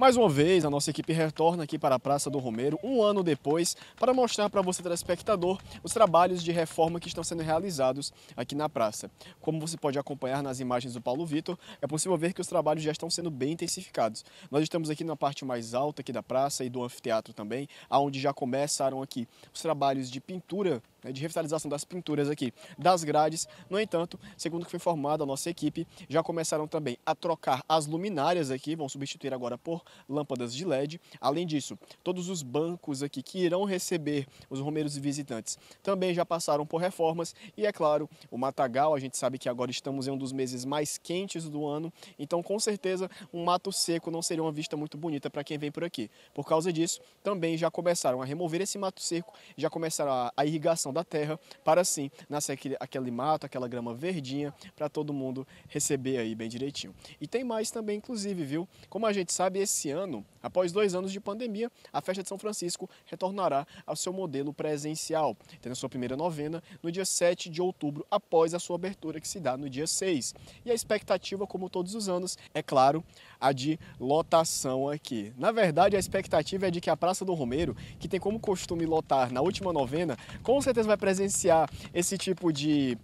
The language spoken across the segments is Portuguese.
Mais uma vez, a nossa equipe retorna aqui para a Praça do Romero um ano depois, para mostrar para você, telespectador, os trabalhos de reforma que estão sendo realizados aqui na praça. Como você pode acompanhar nas imagens do Paulo Vitor, é possível ver que os trabalhos já estão sendo bem intensificados. Nós estamos aqui na parte mais alta aqui da praça e do anfiteatro também, aonde já começaram aqui os trabalhos de pintura né, de revitalização das pinturas aqui das grades. No entanto, segundo que foi informado a nossa equipe, já começaram também a trocar as luminárias aqui, vão substituir agora por lâmpadas de LED. Além disso, todos os bancos aqui que irão receber os romeiros e visitantes também já passaram por reformas e, é claro, o matagal, a gente sabe que agora estamos em um dos meses mais quentes do ano, então com certeza um mato seco não seria uma vista muito bonita para quem vem por aqui. Por causa disso, também já começaram a remover esse mato seco, já começaram a, a irrigação da terra, para assim nascer aquele, aquele mato, aquela grama verdinha, para todo mundo receber aí bem direitinho. E tem mais também, inclusive, viu? Como a gente sabe, esse ano, após dois anos de pandemia, a festa de São Francisco retornará ao seu modelo presencial, tendo a sua primeira novena no dia 7 de outubro, após a sua abertura que se dá no dia 6. E a expectativa, como todos os anos, é claro, a de lotação aqui. Na verdade, a expectativa é de que a Praça do Romeiro, que tem como costume lotar na última novena, com certeza vai presenciar esse tipo de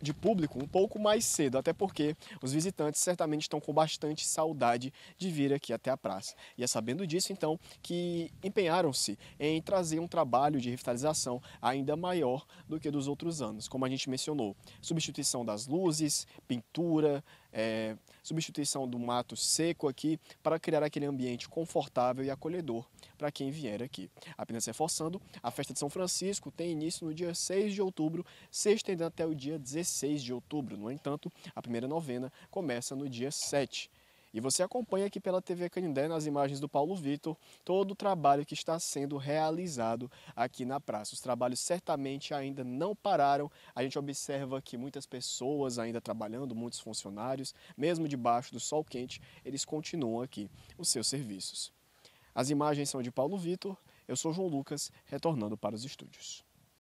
de público um pouco mais cedo, até porque os visitantes certamente estão com bastante saudade de vir aqui até a praça. E é sabendo disso, então, que empenharam-se em trazer um trabalho de revitalização ainda maior do que dos outros anos, como a gente mencionou. Substituição das luzes, pintura, é, substituição do mato seco aqui para criar aquele ambiente confortável e acolhedor para quem vier aqui. Apenas reforçando, a festa de São Francisco tem início no dia 6 de outubro, se estendendo até o dia 16 de outubro. No entanto, a primeira novena começa no dia 7. E você acompanha aqui pela TV Canindé, nas imagens do Paulo Vitor, todo o trabalho que está sendo realizado aqui na praça. Os trabalhos certamente ainda não pararam. A gente observa que muitas pessoas ainda trabalhando, muitos funcionários, mesmo debaixo do sol quente, eles continuam aqui os seus serviços. As imagens são de Paulo Vitor. Eu sou João Lucas, retornando para os estúdios.